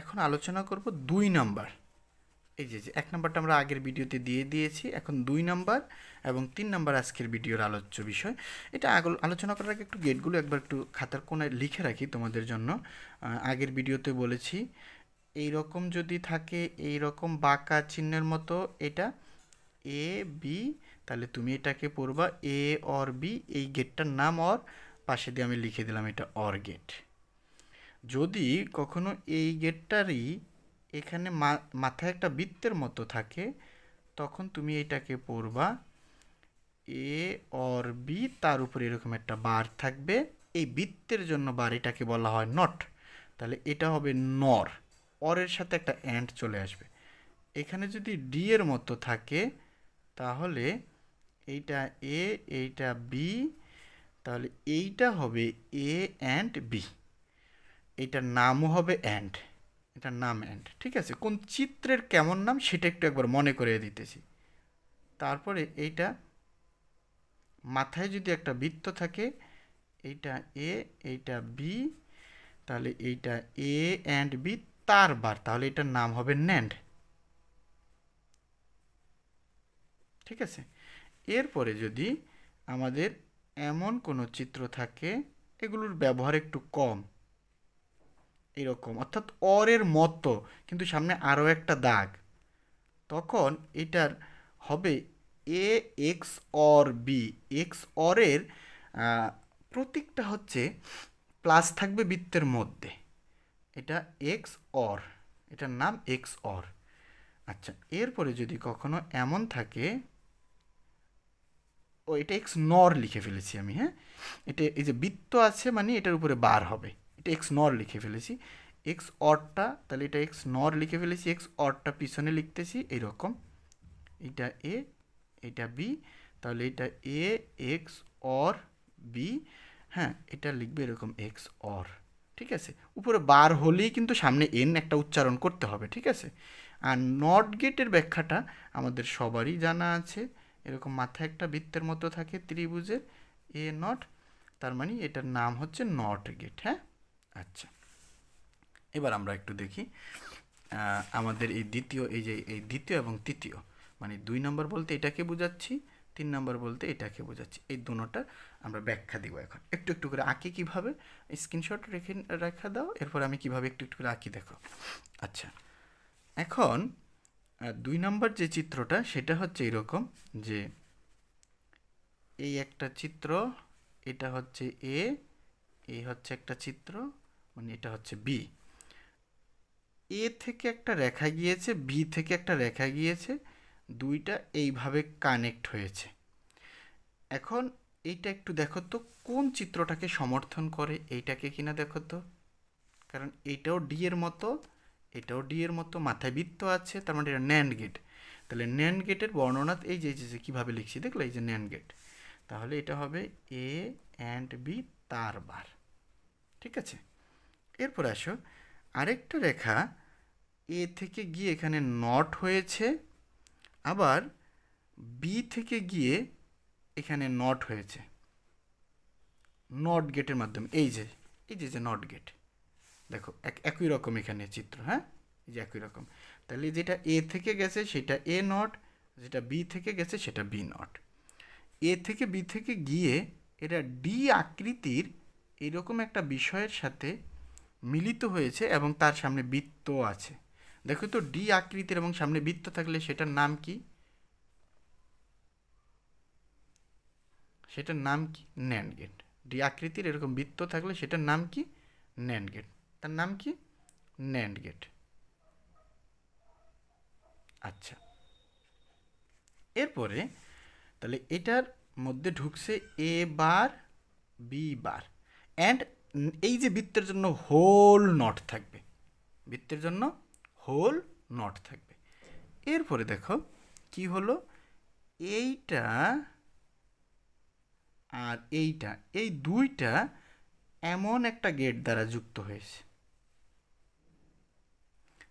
এখন আলোচনা করব দুই নাম্বার এই যে এক নাম্বারটা আমরা আগের ভিডিওতে দিয়ে দিয়েছি এখন দুই নাম্বার এবং তিন নাম্বার আজকের ভিডিওর আলোচ্য বিষয় এটা আলোচনা করার আগে একটু গেটগুলো একবার একটু খাতার কোনায় লিখে রাখি তোমাদের জন্য আগের ভিডিওতে বলেছি এই রকম যদি থাকে এই রকম বাঁকা চিহ্নের মতো এটা এ বি তাহলে তুমি এটাকে পড়বা এ অর বি এই গেটটার নাম অর পাশে দিয়ে আমি লিখে দিলাম এটা অর গেট যদি কখনো এই গেটটারই এখানে মাথায় একটা বৃত্তের মতো থাকে তখন তুমি এটাকে পড়বা এ অর বি তার উপরে এরকম একটা বার থাকবে এই বৃত্তের জন্য বার এটাকে বলা হয় নট তাহলে এটা হবে নর অরের সাথে একটা অ্যান্ড চলে আসবে এখানে যদি ডি এর মতো থাকে তাহলে এইটা এ এইটা বি তাহলে এইটা হবে এ অ্যান্ড বি এটার নামও হবে অ্যান্ড এটার নাম অ্যান্ড ঠিক আছে কোন চিত্রের কেমন নাম সেটা একটু একবার মনে করিয়ে দিতেছি তারপরে এইটা মাথায় যদি একটা বৃত্ত থাকে এইটা এ এইটা বি তাহলে এইটা এ অ্যান্ড বি তার বার তাহলে এটার নাম হবে ন্যান্ড ঠিক আছে এরপরে যদি আমাদের এমন কোনো চিত্র থাকে এগুলোর ব্যবহার একটু কম এরকম অর্থাৎ অরের মতো কিন্তু সামনে আরও একটা দাগ তখন এটার হবে এ এক্স অর বি এক্স অরের প্রতীকটা হচ্ছে প্লাস থাকবে বৃত্তের মধ্যে এটা এক্স অর এটার নাম এক্স অর আচ্ছা এরপরে যদি কখনো এমন থাকে ও এটা এক্স নর লিখে ফেলেছি আমি হ্যাঁ এটা এই যে বৃত্ত আছে মানে এটার উপরে বার হবে এটা এক্স নর লিখে ফেলেছি এক্স অরটা তাহলে এটা এক্স নর লিখে ফেলেছি এক্স অরটা পিছনে লিখতেছি এইরকম এটা এ এটা বি তাহলে এটা এ এক্স অর বি হ্যাঁ এটা লিখবে এরকম এক্স অর ঠিক আছে উপরে বার হলেই কিন্তু সামনে এন একটা উচ্চারণ করতে হবে ঠিক আছে আর নট গেটের ব্যাখ্যাটা আমাদের সবারই জানা আছে এরকম মাথায় একটা বৃত্তের মতো থাকে ত্রিভুজের এ নট তার মানে এটার নাম হচ্ছে নট গেট হ্যাঁ আচ্ছা এবার আমরা একটু দেখি আমাদের এই দ্বিতীয় এই যে এই দ্বিতীয় এবং তৃতীয় মানে দুই নম্বর বলতে এটাকে বোঝাচ্ছি তিন নম্বর বলতে এটাকে বোঝাচ্ছি এই দুটার আমরা ব্যাখ্যা দিব এখন একটু একটু করে আঁকি কীভাবে স্ক্রিনশট রেখে রেখা দাও এরপর আমি কিভাবে একটু একটু করে আঁকি দেখো আচ্ছা এখন দুই নম্বর যে চিত্রটা সেটা হচ্ছে এরকম যে এই একটা চিত্র এটা হচ্ছে এ এই হচ্ছে একটা চিত্র মানে এটা হচ্ছে বি এ থেকে একটা রেখা গিয়েছে বি থেকে একটা রেখা গিয়েছে দুইটা এইভাবে কানেক্ট হয়েছে এখন এইটা একটু দেখো তো কোন চিত্রটাকে সমর্থন করে এইটাকে কিনা দেখো তো কারণ এটাও ডি এর মতো এটাও ডি এর মতো মাথায় বৃত্ত আছে তার মানে এটা ন্যান্ড গেট তাহলে ন্যান্ড গেটের বর্ণনা এই যে যে কীভাবে লিখছি দেখলে এই যে ন্যান্ড গেট তাহলে এটা হবে এ অ্যান্ড বি তার বার ঠিক আছে এরপর আসো আরেকটা রেখা এ থেকে গিয়ে এখানে নট হয়েছে আবার বি থেকে গিয়ে এখানে নট হয়েছে নট গেটের মাধ্যমে এই যে এই যে যে নট গেট দেখো এক একই রকম এখানে চিত্র হ্যাঁ এই যে একই রকম তাহলে যেটা এ থেকে গেছে সেটা এ নট যেটা বি থেকে গেছে সেটা বি নট এ থেকে বি থেকে গিয়ে এটা ডি আকৃতির এরকম একটা বিষয়ের সাথে মিলিত হয়েছে এবং তার সামনে বৃত্ত আছে দেখো তো ডি আকৃতির এবং সামনে বৃত্ত থাকলে সেটার নাম কি সেটার নাম কি ন্যান্ড গেট ডি আকৃতির এরকম বৃত্ত থাকলে সেটার নাম কি ন্যান্ড গেট তার নাম কি ন্যান্ড গেট আচ্ছা এরপরে তাহলে এটার মধ্যে ঢুকছে এ বার বি বার অ্যান্ড এই যে বৃত্তের জন্য হোল নট থাকবে বৃত্তের জন্য হোল নট থাকবে এরপরে দেখো কি হলো এইটা আর এইটা এই দুইটা এমন একটা গেট দ্বারা যুক্ত হয়েছে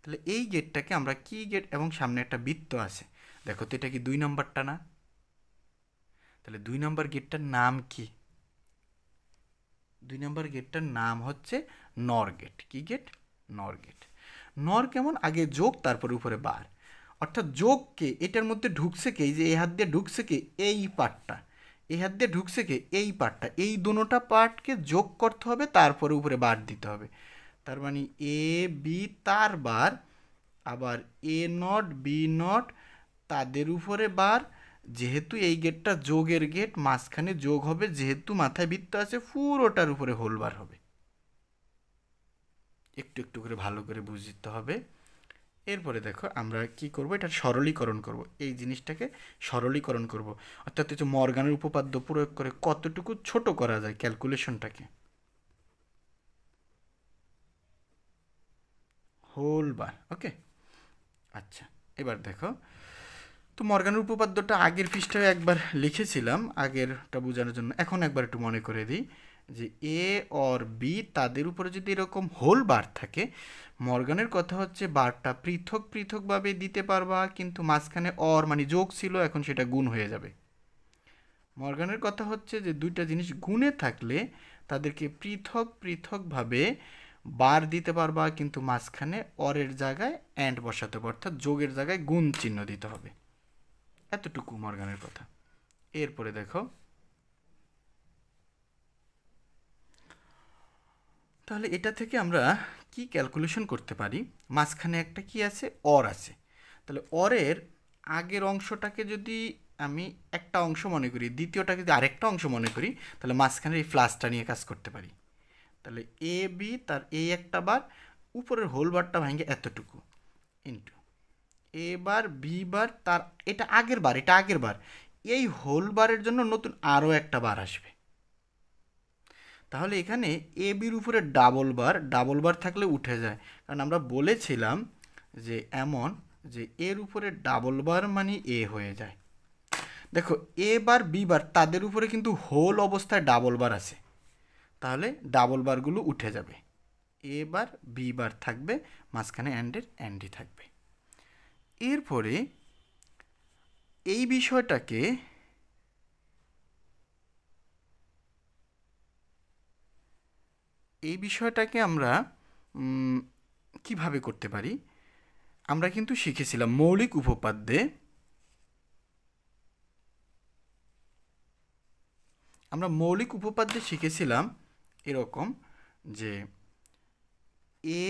তাহলে এই গেটটাকে আমরা কি গেট এবং সামনে একটা বৃত্ত আছে দেখো তো এটা কি দুই নম্বরটা না তাহলে দুই নম্বর গেটটার নাম কি দুই নম্বর গেটটার নাম হচ্ছে নর গেট কি গেট নর গেট নর কেমন আগে যোগ তারপর উপরে বার অর্থাৎ যোগকে এটার মধ্যে ঢুকছে কে যে এই হাত দিয়ে ঢুকছে কে এই পার্টটা এই হাত দিয়ে ঢুকছে কে এই পার্টটা এই দুটা পার্টকে যোগ করতে হবে তারপরে উপরে বার দিতে হবে তার মানে এ বি তার বার আবার এ নট বি নট তাদের উপরে বার যেহেতু এই গেটটা যোগের গেট মাঝখানে যোগ হবে যেহেতু মাথায় বৃত্ত আছে পুরোটার উপরে হোলবার হবে একটু একটু করে ভালো করে বুঝতে হবে এরপরে দেখো আমরা কি করব এটা সরলীকরণ করব এই জিনিসটাকে সরলীকরণ করব অর্থাৎ হচ্ছে মর্গানের উপপাদ্য প্রয়োগ করে কতটুকু ছোট করা যায় ক্যালকুলেশনটাকে হোল বার ওকে আচ্ছা এবার দেখো তো মর্গানের উপপাদ্যটা আগের পৃষ্ঠায় একবার লিখেছিলাম আগেরটা বোঝানোর জন্য এখন একবার একটু মনে করে দিই যে এ অর বি তাদের উপরে যদি এরকম হোল বার থাকে মর্গানের কথা হচ্ছে বারটা পৃথক পৃথকভাবে দিতে পারবা কিন্তু মাঝখানে অর মানে যোগ ছিল এখন সেটা গুণ হয়ে যাবে মর্গানের কথা হচ্ছে যে দুইটা জিনিস গুণে থাকলে তাদেরকে পৃথক পৃথকভাবে বার দিতে পারবা কিন্তু মাঝখানে অরের জায়গায় অ্যান্ড বসাতে হবে অর্থাৎ যোগের জায়গায় গুণ চিহ্ন দিতে হবে এতটুকু মর্গানের কথা এরপরে দেখো তাহলে এটা থেকে আমরা কি ক্যালকুলেশন করতে পারি মাঝখানে একটা কি আছে অর আছে তাহলে অরের আগের অংশটাকে যদি আমি একটা অংশ মনে করি দ্বিতীয়টাকে যদি আরেকটা অংশ মনে করি তাহলে মাঝখানের এই ফ্লাসটা নিয়ে কাজ করতে পারি তাহলে এ বি তার এই একটা বার উপরের হোল বারটা ভাঙে এতটুকু ইন্টু এ বার বি বার তার এটা আগের বার এটা আগের বার এই হোল বারের জন্য নতুন আরও একটা বার আসবে তাহলে এখানে এ বির উপরে ডাবল বার ডাবল বার থাকলে উঠে যায় কারণ আমরা বলেছিলাম যে এমন যে এর উপরে ডাবল বার মানে এ হয়ে যায় দেখো এ বার বি বার তাদের উপরে কিন্তু হোল অবস্থায় ডাবল বার আছে তাহলে ডাবল বারগুলো উঠে যাবে এ বার বি বার থাকবে মাঝখানে অ্যান্ডের অ্যান্ডি থাকবে এরপরে এই বিষয়টাকে এই বিষয়টাকে আমরা কিভাবে করতে পারি আমরা কিন্তু শিখেছিলাম মৌলিক উপপাদ্যে আমরা মৌলিক উপপাদ্যে শিখেছিলাম এরকম যে এ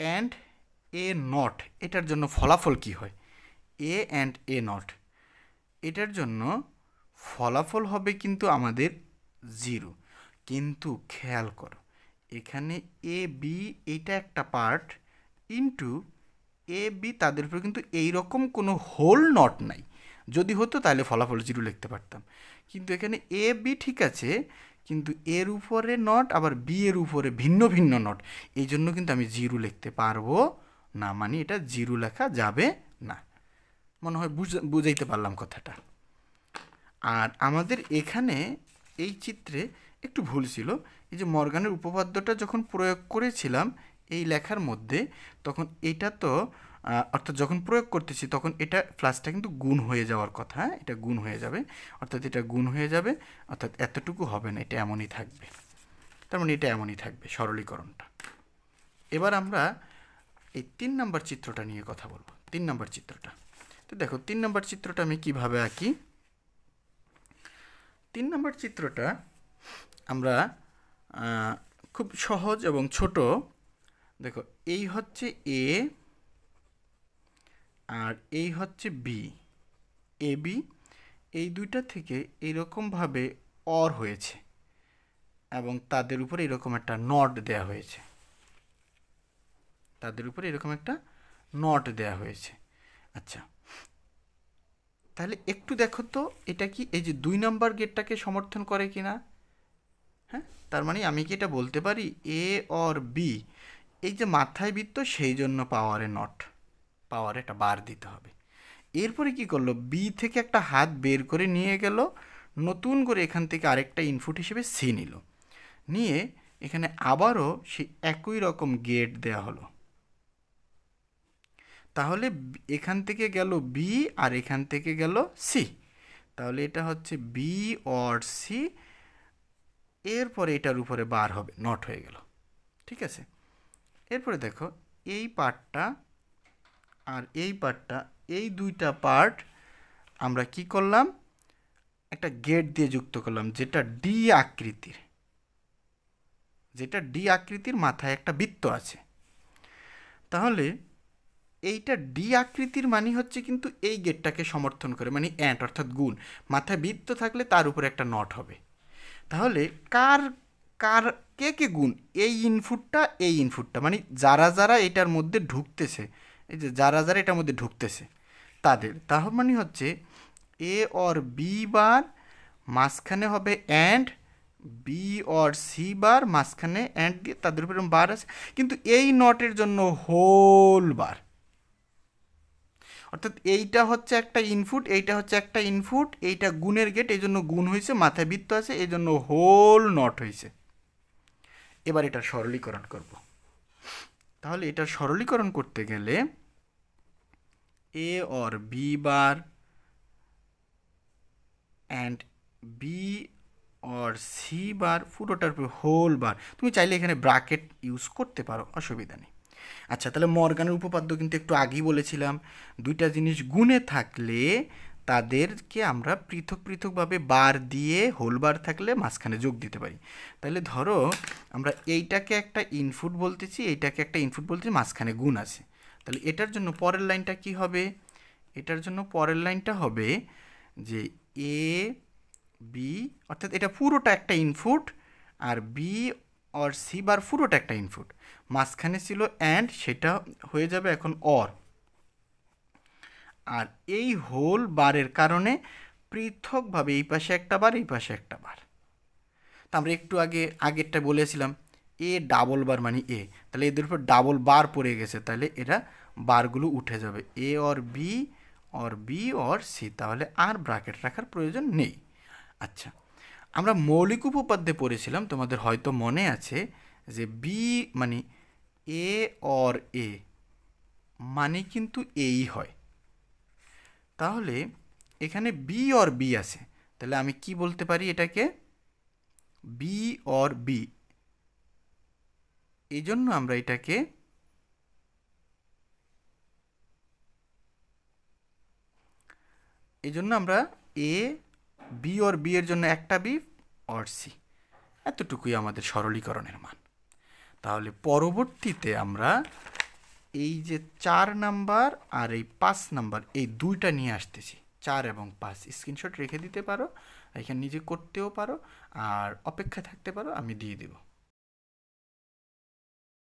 অ্যান্ড এ নট এটার জন্য ফলাফল কি হয় এ অ্যান্ড এ নট এটার জন্য ফলাফল হবে কিন্তু আমাদের জিরো কিন্তু খেয়াল করো এখানে এ বি এটা একটা পার্ট ইন্টু এ বি তাদের উপর কিন্তু এই রকম কোনো হোল নট নাই যদি হতো তাহলে ফলাফল জিরো লিখতে পারতাম কিন্তু এখানে এ বি ঠিক আছে কিন্তু এর উপরে নট আবার বি এর উপরে ভিন্ন ভিন্ন নট এই জন্য কিন্তু আমি জিরো লিখতে পারবো না মানে এটা জিরো লেখা যাবে না মনে হয় বুঝাইতে পারলাম কথাটা আর আমাদের এখানে এই চিত্রে একটু ভুল ছিল এই যে মর্গানের উপপাদ্যটা যখন প্রয়োগ করেছিলাম এই লেখার মধ্যে তখন এটা তো অর্থাৎ যখন প্রয়োগ করতেছি তখন এটা ফ্লাসটা কিন্তু গুণ হয়ে যাওয়ার কথা হ্যাঁ? এটা গুণ হয়ে যাবে অর্থাৎ এটা গুণ হয়ে যাবে অর্থাৎ এতটুকু হবে না এটা এমনই থাকবে তার মানে এটা এমনই থাকবে সরলীকরণটা এবার আমরা এই তিন নম্বর চিত্রটা নিয়ে কথা বলবো তিন নম্বর চিত্রটা তো দেখো তিন নম্বর চিত্রটা আমি কিভাবে আঁকি তিন নম্বর চিত্রটা আমরা খুব সহজ এবং ছোট দেখো এই হচ্ছে এ আর এই হচ্ছে বি এ বি এই দুইটা থেকে এরকমভাবে অর হয়েছে এবং তাদের উপর এরকম একটা নট দেয়া হয়েছে তাদের উপরে এরকম একটা নট দেয়া হয়েছে আচ্ছা তাহলে একটু দেখো তো এটা কি এই যে দুই নম্বর গেটটাকে সমর্থন করে কি না হ্যাঁ তার মানে আমি কি এটা বলতে পারি এ অর বি এই যে মাথায় বৃত্ত সেই জন্য পাওয়ারে নট পাওয়ারে একটা বার দিতে হবে এরপরে কি করলো বি থেকে একটা হাত বের করে নিয়ে গেল নতুন করে এখান থেকে আরেকটা ইনপুট হিসেবে সি নিল নিয়ে এখানে আবারও সেই একই রকম গেট দেয়া হলো তাহলে এখান থেকে গেল বি আর এখান থেকে গেল সি তাহলে এটা হচ্ছে বি অর সি এরপরে এটার উপরে বার হবে নট হয়ে গেল ঠিক আছে এরপরে দেখো এই পার্টটা আর এই পার্টটা এই দুইটা পার্ট আমরা কি করলাম একটা গেট দিয়ে যুক্ত করলাম যেটা ডি আকৃতির যেটা ডি আকৃতির মাথায় একটা বৃত্ত আছে তাহলে এইটা ডি আকৃতির মানে হচ্ছে কিন্তু এই গেটটাকে সমর্থন করে মানে অ্যান্ট অর্থাৎ গুণ মাথায় বৃত্ত থাকলে তার উপরে একটা নট হবে তাহলে কার কার কে কে গুণ এই ইনফুটটা এই ইনফুটটা মানে যারা যারা এটার মধ্যে ঢুকতেছে এই যে যারা যারা এটার মধ্যে ঢুকতেছে তাদের তাহলে মানে হচ্ছে এ অর বি বার মাঝখানে হবে and B or C bar মাঝখানে অ্যান্ড দিয়ে তাদের উপরে বার আছে কিন্তু এই নটের জন্য হোল বার অর্থাৎ এইটা হচ্ছে একটা ইনপুট এইটা হচ্ছে একটা ইনপুট এইটা গুণের গেট এই জন্য গুণ হয়েছে মাথায় বৃত্ত আছে এই জন্য হোল নট হয়েছে এবার এটা সরলীকরণ করব তাহলে এটা সরলীকরণ করতে গেলে A or B bar and B or C bar পুরোটার হোল বার তুমি চাইলে এখানে ব্রাকেট ইউজ করতে পারো অসুবিধা নেই আচ্ছা তাহলে মর্গানের উপপাদ্য কিন্তু একটু আগেই বলেছিলাম দুইটা জিনিস গুণে থাকলে তাদেরকে আমরা পৃথক পৃথকভাবে বার দিয়ে হোল বার থাকলে মাঝখানে যোগ দিতে পারি তাহলে ধরো আমরা এইটাকে একটা ইনপুট বলতেছি এইটাকে একটা ইনপুট বলতেছি মাঝখানে গুণ আছে তাহলে এটার জন্য পরের লাইনটা কি হবে এটার জন্য পরের লাইনটা হবে যে এ বি অর্থাৎ এটা পুরোটা একটা ইনপুট আর বি অর সি বার পুরোটা একটা ইনপুট মাঝখানে ছিল অ্যান্ড সেটা হয়ে যাবে এখন অর আর এই হোল বারের কারণে পৃথকভাবে এই পাশে একটা বার এই পাশে একটা বার তা আমরা একটু আগে আগেরটা বলেছিলাম এ ডাবল বার মানে এ তাহলে এদের উপর ডাবল বার পড়ে গেছে তাহলে এরা বারগুলো উঠে যাবে A or B or B or C তাহলে আর ব্রাকেট রাখার প্রয়োজন নেই আচ্ছা আমরা মৌলিক উপপাদ্যে পড়েছিলাম তোমাদের হয়তো মনে আছে যে বি মানে এ অর এ মানে কিন্তু এই হয় তাহলে এখানে বি অর বি আছে তাহলে আমি কি বলতে পারি এটাকে বি অর বি এই জন্য আমরা এটাকে এই জন্য আমরা এ বি অর বি এর জন্য একটা বি অর সি এতটুকুই আমাদের সরলীকরণের মান তাহলে পরবর্তীতে আমরা এই যে চার নাম্বার আর এই পাঁচ নাম্বার এই দুইটা নিয়ে আসতেছি চার এবং পাঁচ স্ক্রিনশট রেখে দিতে পারো এখানে নিজে করতেও পারো আর অপেক্ষা থাকতে পারো আমি দিয়ে দেবো